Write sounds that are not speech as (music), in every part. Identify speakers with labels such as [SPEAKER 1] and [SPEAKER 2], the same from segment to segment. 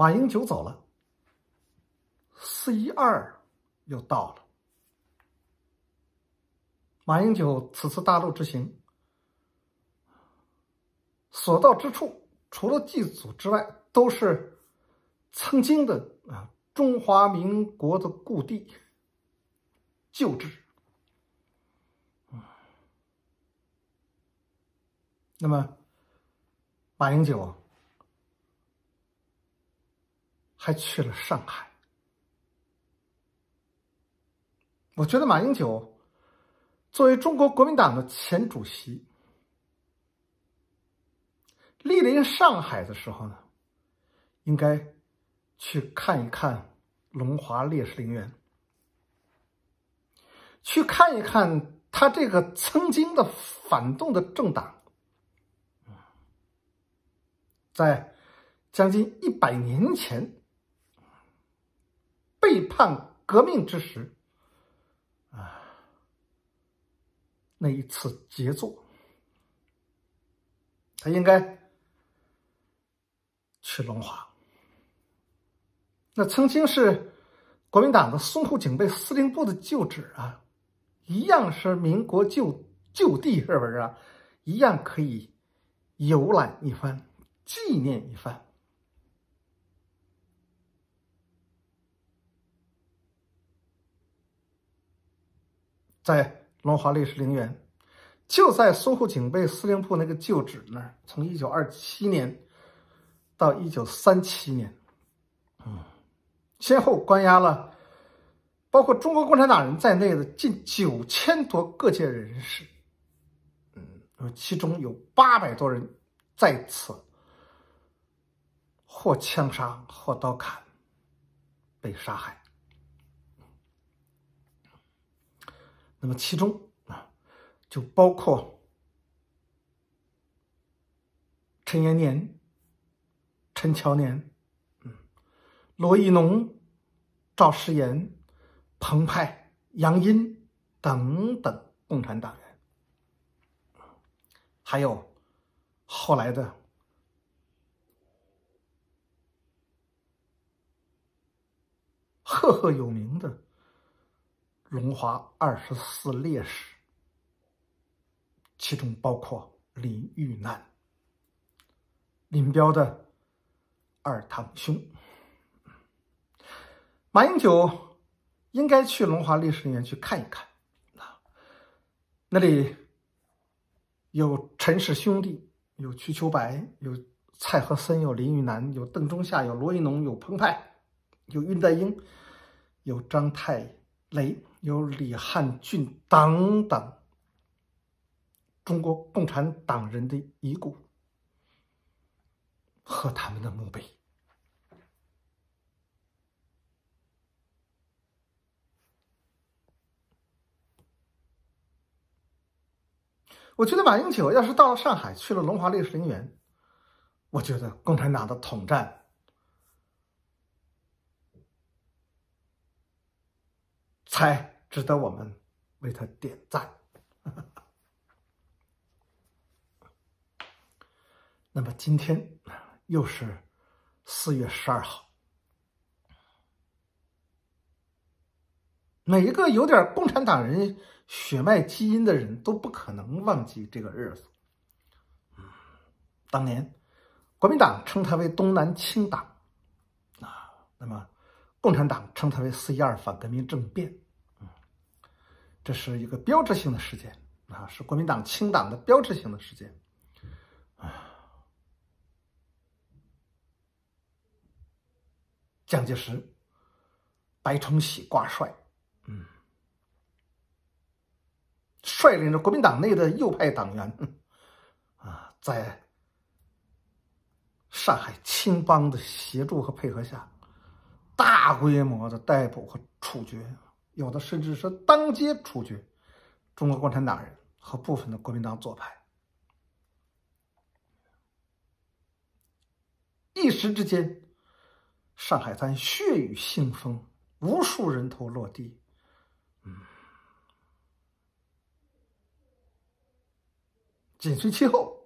[SPEAKER 1] 马英九走了，四一二又到了。马英九此次大陆之行，所到之处，除了祭祖之外，都是曾经的啊中华民国的故地旧址。那么，马英九。还去了上海。我觉得马英九作为中国国民党的前主席，莅临上海的时候呢，应该去看一看龙华烈士陵园，去看一看他这个曾经的反动的政党，在将近一百年前。被判革命之时，啊，那一次杰作，他应该去龙华。那曾经是国民党的淞沪警备司令部的旧址啊，一样是民国旧旧地，是不是啊？一样可以游览一番，纪念一番。在龙华烈士陵园，就在淞沪警备司令部那个旧址那儿，从1927年到1937年，嗯，先后关押了包括中国共产党人在内的近九千多各界人士，嗯，其中有八百多人在此或枪杀或刀砍被杀害。那么，其中啊，就包括陈延年、陈乔年，嗯，罗亦农、赵世炎、彭湃、杨殷等等共产党员，还有后来的赫赫有名的。龙华二十四烈士，其中包括林玉南、林彪的二堂兄。马英九应该去龙华烈士陵园去看一看啊！那里有陈氏兄弟，有瞿秋白，有蔡和森，有林育南，有邓中夏，有罗亦农，有彭湃，有恽代英，有张太雷。有李汉俊等等中国共产党人的遗骨和他们的墓碑。我觉得马英九要是到了上海，去了龙华烈士陵园，我觉得共产党的统战。才值得我们为他点赞。(laughs) 那么今天又是四月十二号，每一个有点共产党人血脉基因的人都不可能忘记这个日子。当年国民党称他为“东南清党”，啊，那么共产党称他为“四一二反革命政变”。这是一个标志性的事件啊，是国民党清党的标志性的事件。蒋介石、白崇禧挂帅，嗯，率领着国民党内的右派党员啊，在上海青帮的协助和配合下，大规模的逮捕和处决。有的甚至是当街处决中国共产党人和部分的国民党左派。一时之间，上海滩血雨腥风，无数人头落地。紧随其后。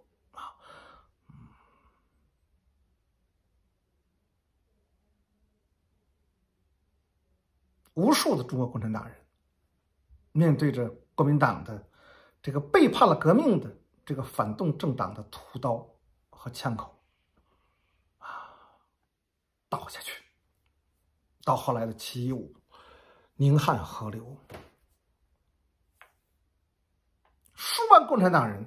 [SPEAKER 1] 无数的中国共产党人，面对着国民党的这个背叛了革命的这个反动政党的屠刀和枪口，啊，倒下去。到后来的七一五，宁汉合流，数万共产党人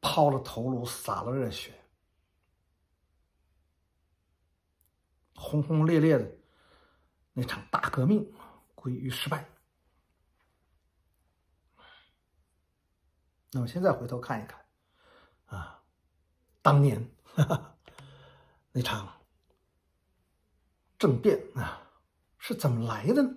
[SPEAKER 1] 抛了头颅，洒了热血，轰轰烈烈的。一场大革命归于失败。那我现在回头看一看，啊，当年那场政变啊是怎么来的呢？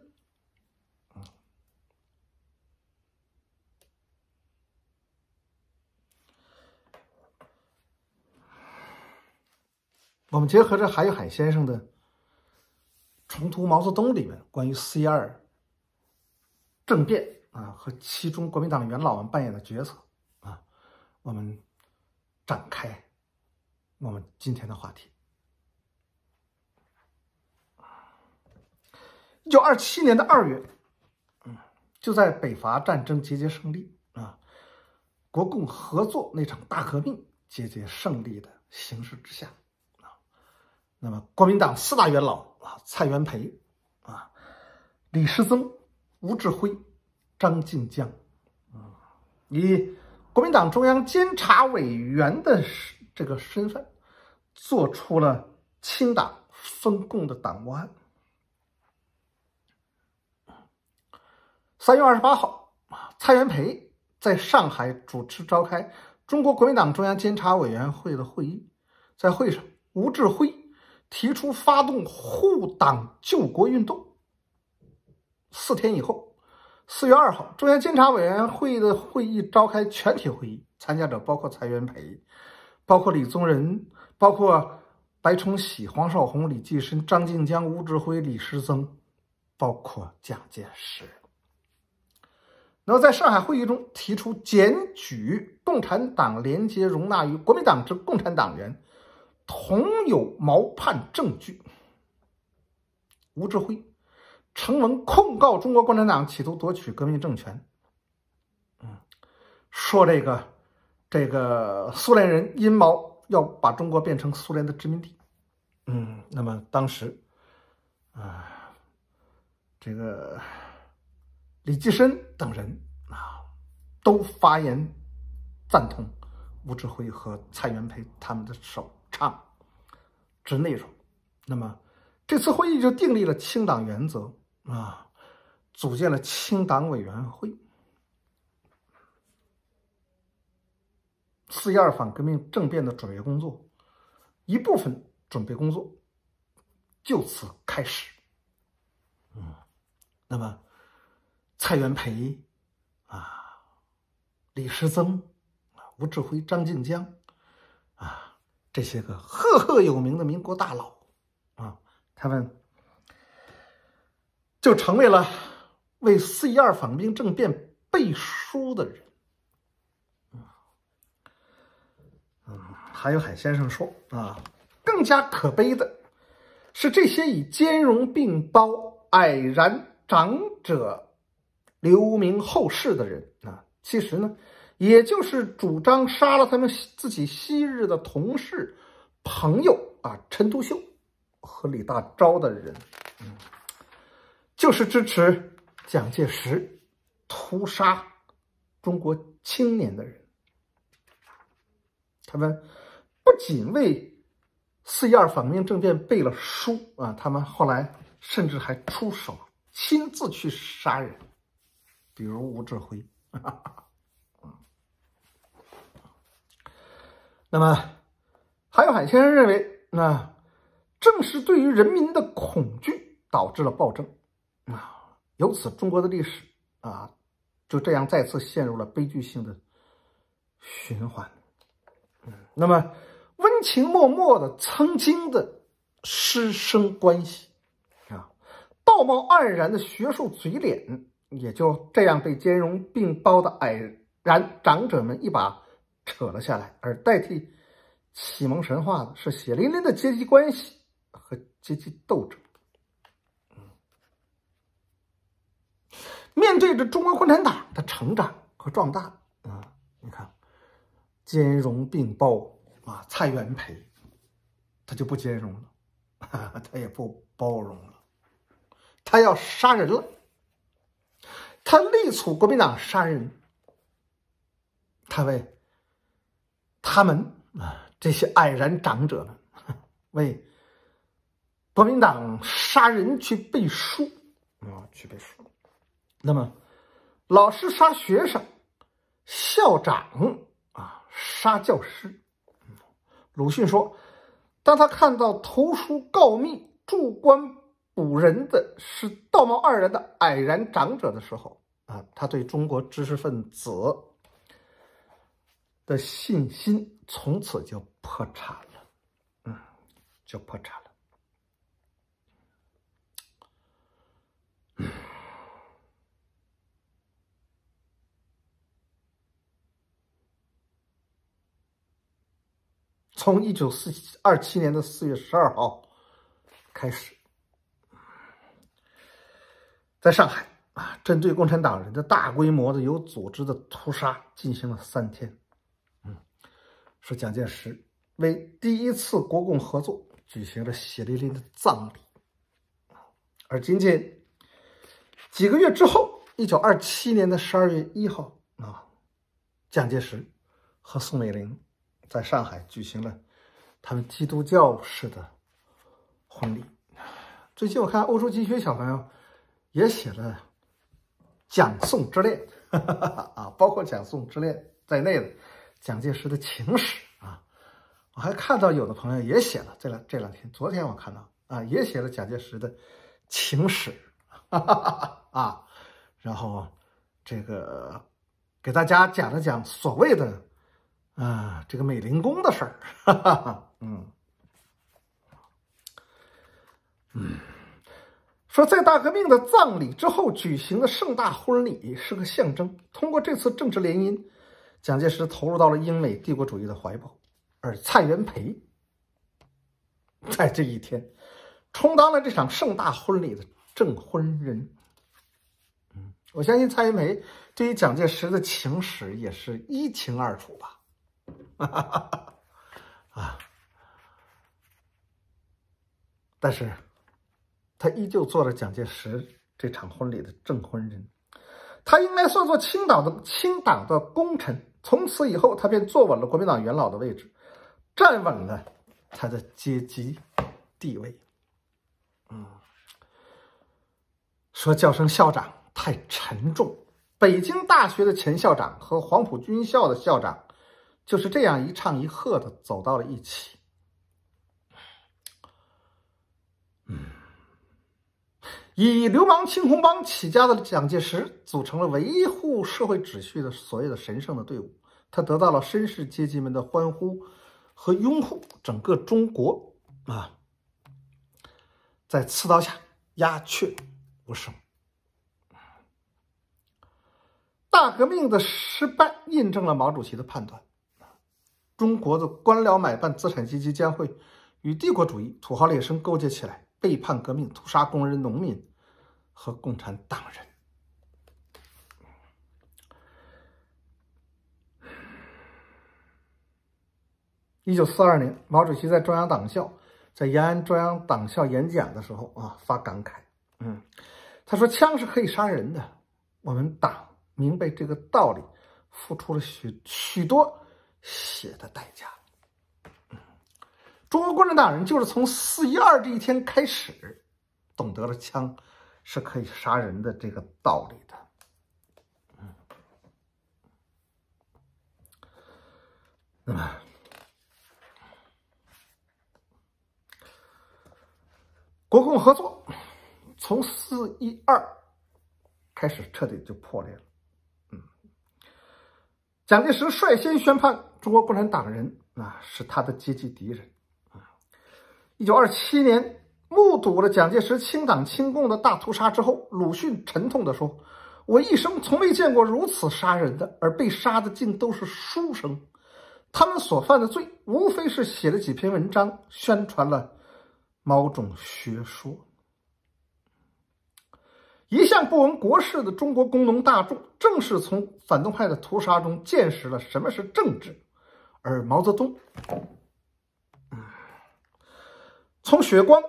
[SPEAKER 1] 我们结合着海玉海先生的。重读毛泽东里面关于“ C 二”政变啊和其中国民党元老们扮演的角色啊，我们展开我们今天的话题。一九二七年的二月，嗯，就在北伐战争节节胜利啊，国共合作那场大革命节节胜利的形势之下。那么，国民党四大元老啊，蔡元培，啊，李世增、吴志辉、张晋江，以国民党中央监察委员的这个身份，做出了清党分共的党务案。三月二十八号，啊，蔡元培在上海主持召开中国国民党中央监察委员会的会议，在会上，吴志辉。提出发动护党救国运动。四天以后，四月二号，中央监察委员会的会议召开全体会议，参加者包括蔡元培，包括李宗仁，包括白崇禧、黄绍竑、李济深、张静江、吴志辉、李士珍，包括蒋介石。那么，在上海会议中提出检举共产党廉洁容纳于国民党之共产党员。同有毛叛证据，吴志辉成文控告中国共产党企图夺取革命政权。嗯，说这个这个苏联人阴谋要把中国变成苏联的殖民地。嗯，那么当时啊，这个李济深等人啊都发言赞同吴志辉和蔡元培他们的手。唱之内容，那么这次会议就订立了清党原则啊，组建了清党委员会。四一二反革命政变的准备工作，一部分准备工作就此开始。嗯，那么蔡元培啊，李时增啊，吴志辉、张静江。这些个赫赫有名的民国大佬啊，他们就成为了为四一二反兵政变背书的人。嗯，还有海先生说啊，更加可悲的是这些以兼容并包、蔼然长者留名后世的人啊，其实呢。也就是主张杀了他们自己昔日的同事、朋友啊，陈独秀和李大钊的人，嗯，就是支持蒋介石屠杀中国青年的人。他们不仅为四一二反革命政变背了书啊，他们后来甚至还出手亲自去杀人，比如吴志辉。哈哈哈。那么，韩有海先生认为，那正是对于人民的恐惧导致了暴政啊。由此，中国的历史啊，就这样再次陷入了悲剧性的循环。嗯，那么温情脉脉的曾经的师生关系啊，道貌岸然的学术嘴脸，也就这样被兼容并包的矮然长者们一把。扯了下来，而代替启蒙神话的是血淋淋的阶级关系和阶级斗争。面对着中国共产党的成长和壮大啊，你看，兼容并包啊，蔡元培，他就不兼容了，他也不包容了，他要杀人了，他力促国民党杀人，他为。他们啊，这些矮人长者呢，(laughs) 为国民党杀人去背书啊，去背书。那么，老师杀学生，校长啊杀教师。鲁迅说，当他看到投书告密、助官捕人的是道貌岸然的矮人长者的时候啊，他对中国知识分子。的信心从此就破产了，嗯，就破产了。从一九四二七年的四月十二号开始，在上海啊，针对共产党人的大规模的有组织的屠杀进行了三天。是蒋介石为第一次国共合作举行了血淋淋的葬礼，而仅仅几个月之后，一九二七年的十二月一号啊，蒋介石和宋美龄在上海举行了他们基督教式的婚礼。最近我看欧洲同学小朋友也写了《蒋宋之恋》，(laughs) 哈哈哈哈啊，包括《蒋宋之恋》在内的。蒋介石的情史啊，我还看到有的朋友也写了这两这两天，昨天我看到啊，也写了蒋介石的情史哈哈哈啊，然后这个给大家讲了讲所谓的啊这个美龄宫的事儿，嗯嗯，说在大革命的葬礼之后举行的盛大婚礼是个象征，通过这次政治联姻。蒋介石投入到了英美帝国主义的怀抱，而蔡元培 (laughs) 在这一天充当了这场盛大婚礼的证婚人。我相信蔡元培对于蒋介石的情史也是一清二楚吧？(laughs) 啊，但是，他依旧做了蒋介石这场婚礼的证婚人，他应该算作青岛的青岛的功臣。从此以后，他便坐稳了国民党元老的位置，站稳了他的阶级地位。嗯，说叫声校长太沉重。北京大学的前校长和黄埔军校的校长，就是这样一唱一和的走到了一起。以流氓青红帮起家的蒋介石，组成了维护社会秩序的所谓的神圣的队伍，他得到了绅士阶级们的欢呼和拥护。整个中国啊，在刺刀下鸦雀无声。大革命的失败，印证了毛主席的判断：中国的官僚买办资产阶级将会与帝国主义、土豪劣绅勾结起来。背叛革命，屠杀工人、农民和共产党人。一九四二年，毛主席在中央党校在延安中央党校演讲的时候啊，发感慨：“嗯，他说枪是可以杀人的，我们党明白这个道理，付出了许许多血的代价。”中国共产党人就是从四一二这一天开始，懂得了枪是可以杀人的这个道理的。嗯，那么国共合作从四一二开始彻底就破裂了。嗯，蒋介石率先宣判中国共产党人啊是他的阶级敌人。一九二七年，目睹了蒋介石清党、清共的大屠杀之后，鲁迅沉痛地说：“我一生从未见过如此杀人的，而被杀的竟都是书生。他们所犯的罪，无非是写了几篇文章，宣传了某种学说。一向不闻国事的中国工农大众，正是从反动派的屠杀中见识了什么是政治。”而毛泽东。从血光、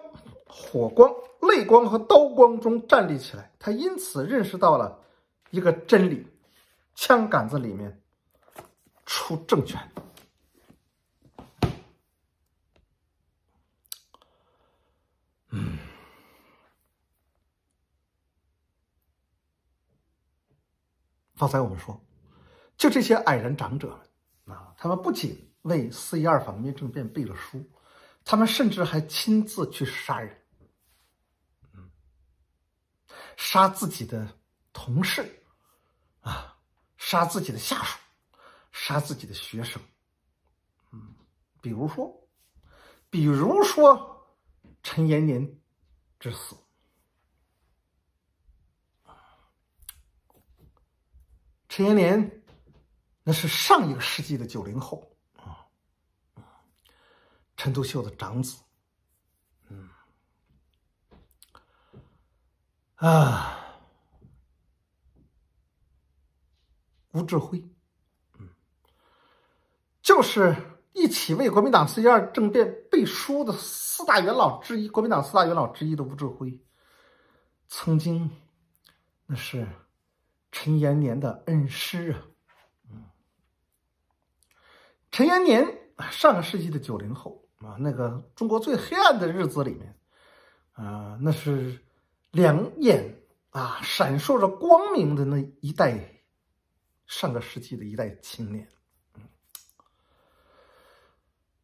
[SPEAKER 1] 火光、泪光和刀光中站立起来，他因此认识到了一个真理：枪杆子里面出政权。嗯，刚才我们说，就这些矮人长者，们啊，他们不仅为四一二反革命政变背了书。他们甚至还亲自去杀人，嗯，杀自己的同事啊，杀自己的下属，杀自己的学生，嗯，比如说，比如说陈延年之死。陈延年，那是上一个世纪的九零后。陈独秀的长子，嗯，啊，吴志辉，嗯，就是一起为国民党四一二政变背书的四大元老之一，国民党四大元老之一的吴志辉，曾经，那是陈延年的恩师啊，陈延年，上个世纪的九零后。啊，那个中国最黑暗的日子里面，啊，那是两眼啊闪烁着光明的那一代，上个世纪的一代青年，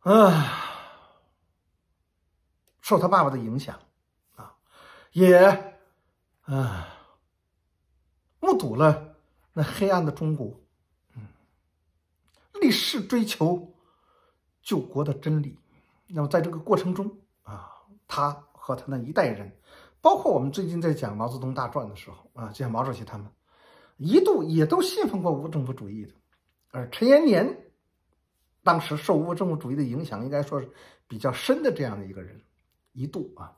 [SPEAKER 1] 嗯，啊，受他爸爸的影响，啊，也啊目睹了那黑暗的中国，嗯，立誓追求救国的真理。那么在这个过程中啊，他和他那一代人，包括我们最近在讲毛泽东大传的时候啊，就像毛主席他们，一度也都信奉过无政府主义的。而陈延年，当时受无政府主义的影响，应该说是比较深的这样的一个人，一度啊。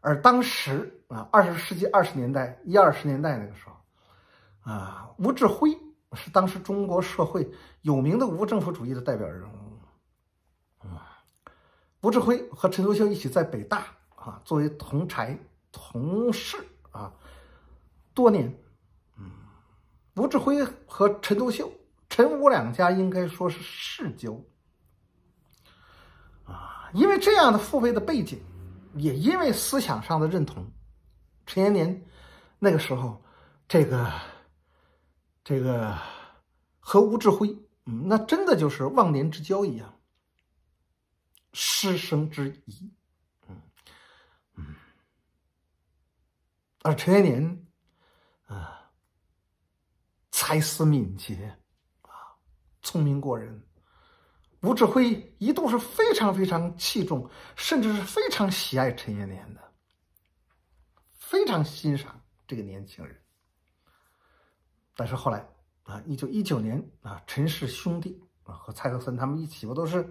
[SPEAKER 1] 而当时啊，二十世纪二十年代一二十年代那个时候啊，吴志辉是当时中国社会有名的无政府主义的代表人物。吴志辉和陈独秀一起在北大啊，作为同柴同事啊，多年，嗯，吴志辉和陈独秀、陈吴两家应该说是世交啊，因为这样的父辈的背景，也因为思想上的认同，陈延年那个时候，这个这个和吴志辉，嗯，那真的就是忘年之交一样。师生之谊。嗯嗯，而陈延年啊，才思敏捷啊，聪明过人。吴志辉一度是非常非常器重，甚至是非常喜爱陈延年的，非常欣赏这个年轻人。但是后来啊，一九一九年啊，陈氏兄弟啊和蔡和森他们一起不都是？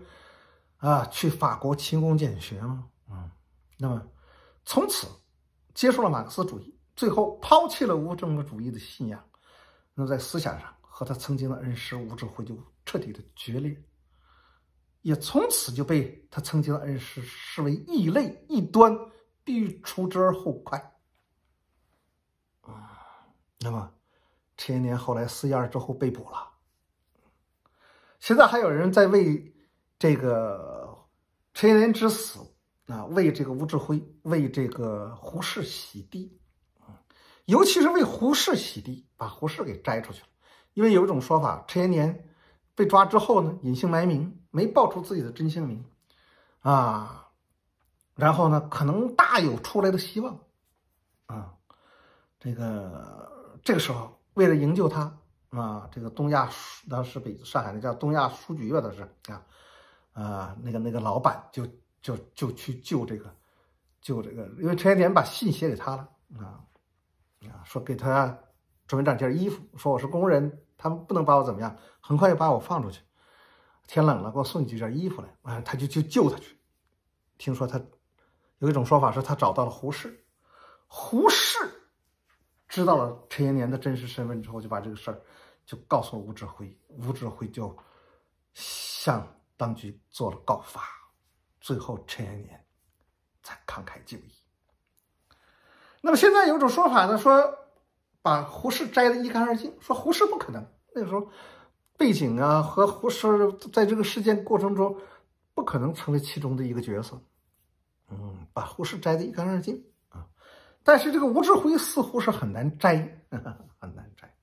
[SPEAKER 1] 啊，去法国勤工俭学嘛，嗯，那么从此接受了马克思主义，最后抛弃了无政府主义的信仰，那么在思想上和他曾经的恩师吴志辉就彻底的决裂，也从此就被他曾经的恩师视为异类异端，必须除之而后快。啊，那么陈延年后来四一二之后被捕了，现在还有人在为。这个陈延年之死啊，为这个吴志辉，为这个胡适洗地，尤其是为胡适洗地，把胡适给摘出去了。因为有一种说法，陈延年被抓之后呢，隐姓埋名，没报出自己的真姓名啊。然后呢，可能大有出来的希望啊。这个这个时候，为了营救他啊，这个东亚当时被上海那叫东亚书局吧，那是啊。啊，那个那个老板就就就去救这个，救这个，因为陈延年把信写给他了啊，啊，说给他准备两件衣服，说我是工人，他们不能把我怎么样，很快就把我放出去。天冷了，给我送几件衣服来啊，他就去救他去。听说他有一种说法是，他找到了胡适，胡适知道了陈延年的真实身份之后，就把这个事儿就告诉了吴志辉，吴志辉就想。当局做了告发，最后陈延年才慷慨就义。那么现在有种说法呢，说把胡适摘得一干二净，说胡适不可能，那个时候背景啊，和胡适在这个事件过程中不可能成为其中的一个角色。嗯，把胡适摘得一干二净啊，但是这个吴志辉似乎是很难摘，(laughs) 很难摘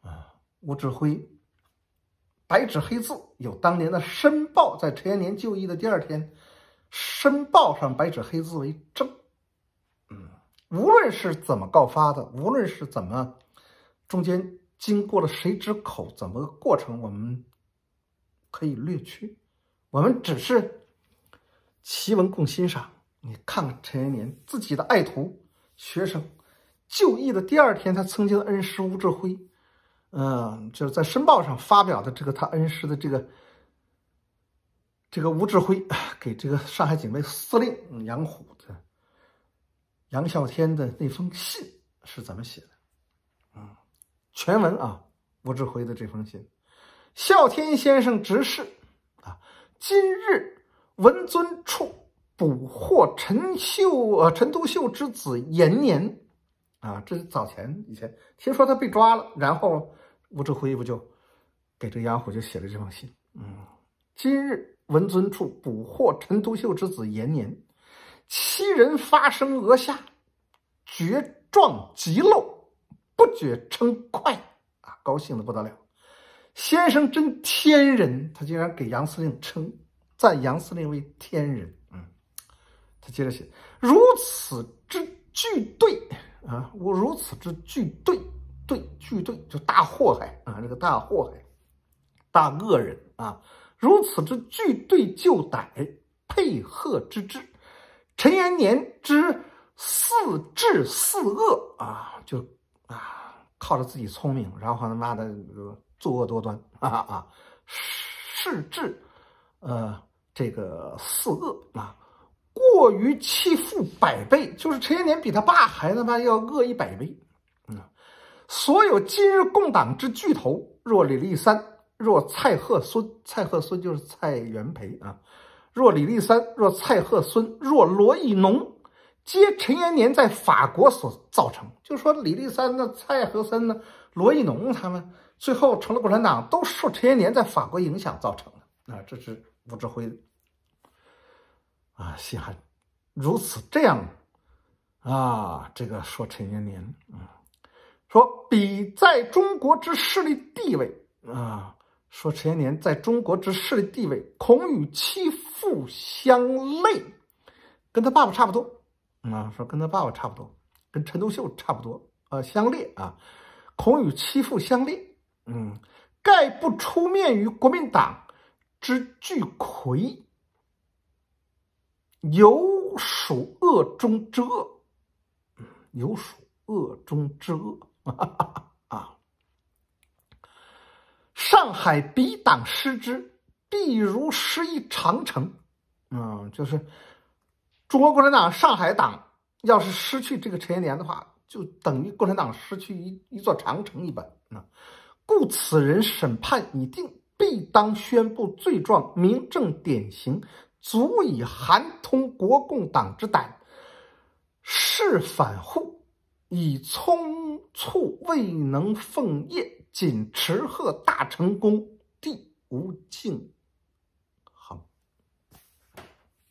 [SPEAKER 1] 啊，吴志辉白纸黑字。有当年的申报，在陈延年就义的第二天，申报上白纸黑字为证。嗯，无论是怎么告发的，无论是怎么，中间经过了谁之口，怎么个过程，我们可以略去。我们只是奇闻共欣赏。你看看陈延年自己的爱徒、学生，就义的第二天，他曾经的恩师吴志辉。嗯，就是在申报上发表的这个他恩师的这个，这个吴志辉给这个上海警备司令杨虎的、杨孝天的那封信是怎么写的？嗯，全文啊，吴志辉的这封信，孝天先生执事啊，今日文尊处捕获陈秀、陈独秀之子延年啊，这是早前以前听说他被抓了，然后。吴志辉不就给这丫鬟就写了这封信？嗯，今日文尊处捕获陈独秀之子延年，七人发生额下，绝状极漏，不觉称快啊，高兴的不得了。先生真天人，他竟然给杨司令称赞杨司令为天人。嗯，他接着写如此之巨对啊，我如此之巨对。巨队就大祸害啊！这个大祸害，大恶人啊！如此之巨队就歹配合之至，陈延年之四智四恶啊，就啊靠着自己聪明，然后他妈的作恶多端啊啊！是智呃这个四恶啊，过于欺负百倍，就是陈延年比他爸还他妈要恶一百倍。所有今日共党之巨头，若李立三，若蔡贺孙，蔡贺孙就是蔡元培啊；若李立三，若蔡贺孙，若罗亦农，皆陈延年在法国所造成。就说李立三呢，蔡和森呢，罗亦农他们最后成了共产党，都受陈延年在法国影响造成的。啊，这是吴志辉啊，稀罕，如此这样啊，这个说陈延年。说比在中国之势力地位啊，说陈延年在中国之势力地位，恐与其父相类，跟他爸爸差不多啊。说跟他爸爸差不多，跟陈独秀差不多啊，相列啊，恐与其父相列。嗯，盖不出面于国民党之巨魁，有属恶中之恶，有属恶中之恶。啊，(laughs) 上海彼党失之，必如失一长城。嗯，就是中国共产党上海党要是失去这个陈延年的话，就等于共产党失去一一座长城一般。啊，故此人审判已定，必当宣布罪状，明正典刑，足以寒通国共党之胆，是反护。以葱醋未能奉业，仅持鹤大成功。帝无敬恒，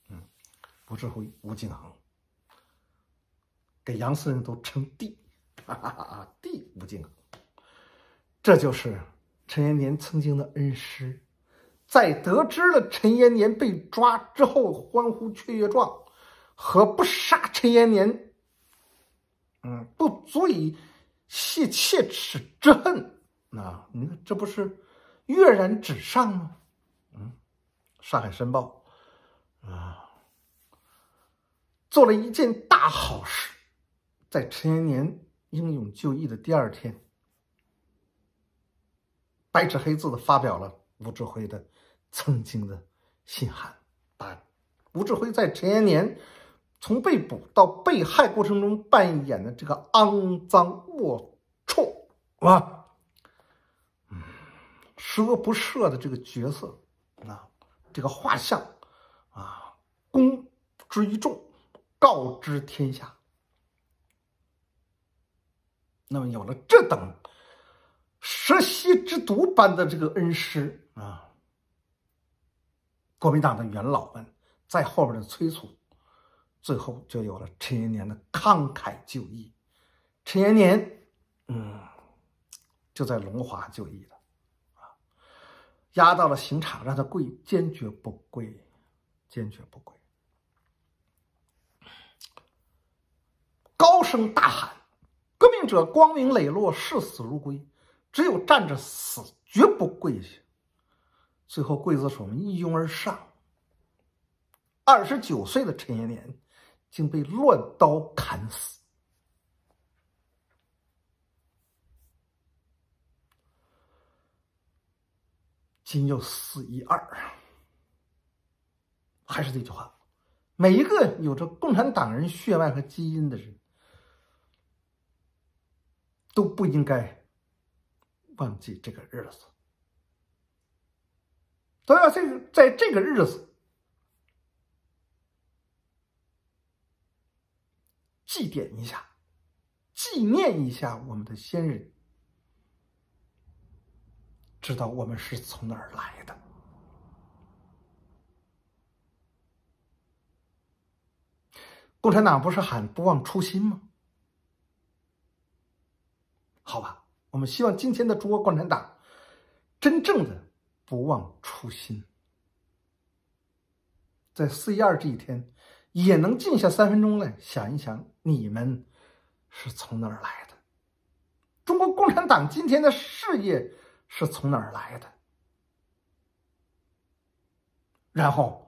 [SPEAKER 1] 嗯，不志辉，吴敬恒给杨人都称帝，哈哈哈帝吴敬恒，这就是陈延年曾经的恩师，在得知了陈延年被抓之后，欢呼雀跃状，和不杀陈延年。嗯，不足以泄切齿之恨啊！你看，这不是跃然纸上吗？嗯，《上海申报》啊，做了一件大好事，在陈延年英勇就义的第二天，白纸黑字的发表了吴志辉的曾经的信函，把吴志辉在陈延年。从被捕到被害过程中扮演的这个肮脏、龌龊、啊，十恶不赦的这个角色啊，这个画像啊，公之于众，告知天下。那么有了这等蛇蝎之毒般的这个恩师啊，国民党的元老们在后边的催促。最后就有了陈延年的慷慨就义。陈延年，嗯，就在龙华就义了啊，押到了刑场，让他跪，坚决不跪，坚决不跪，高声大喊：“革命者光明磊落，视死如归，只有站着死，绝不跪下。”最后刽子手们一拥而上，二十九岁的陈延年。竟被乱刀砍死，仅有四一二。还是这句话，每一个有着共产党人血脉和基因的人，都不应该忘记这个日子。都要在在这个日子。祭奠一下，纪念一下我们的先人，知道我们是从哪儿来的。共产党不是喊不忘初心吗？好吧，我们希望今天的中国共产党真正的不忘初心，在四一二这一天。也能静下三分钟来想一想，你们是从哪儿来的？中国共产党今天的事业是从哪儿来的？然后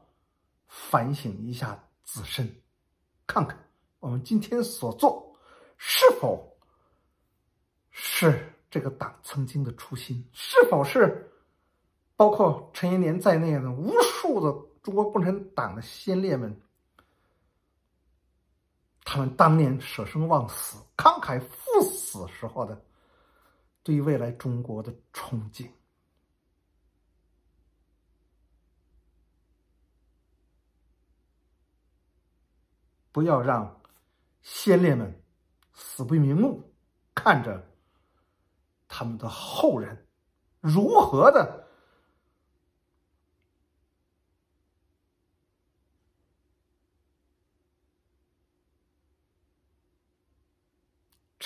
[SPEAKER 1] 反省一下自身，看看我们今天所做是否是这个党曾经的初心，是否是包括陈延年在内的无数的中国共产党的先烈们。他们当年舍生忘死、慷慨赴死时候的，对未来中国的憧憬。不要让先烈们死不瞑目，看着他们的后人如何的。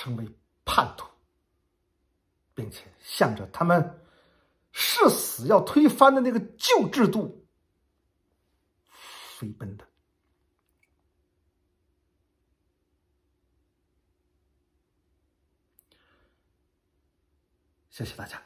[SPEAKER 1] 成为叛徒，并且向着他们誓死要推翻的那个旧制度飞奔的。谢谢大家。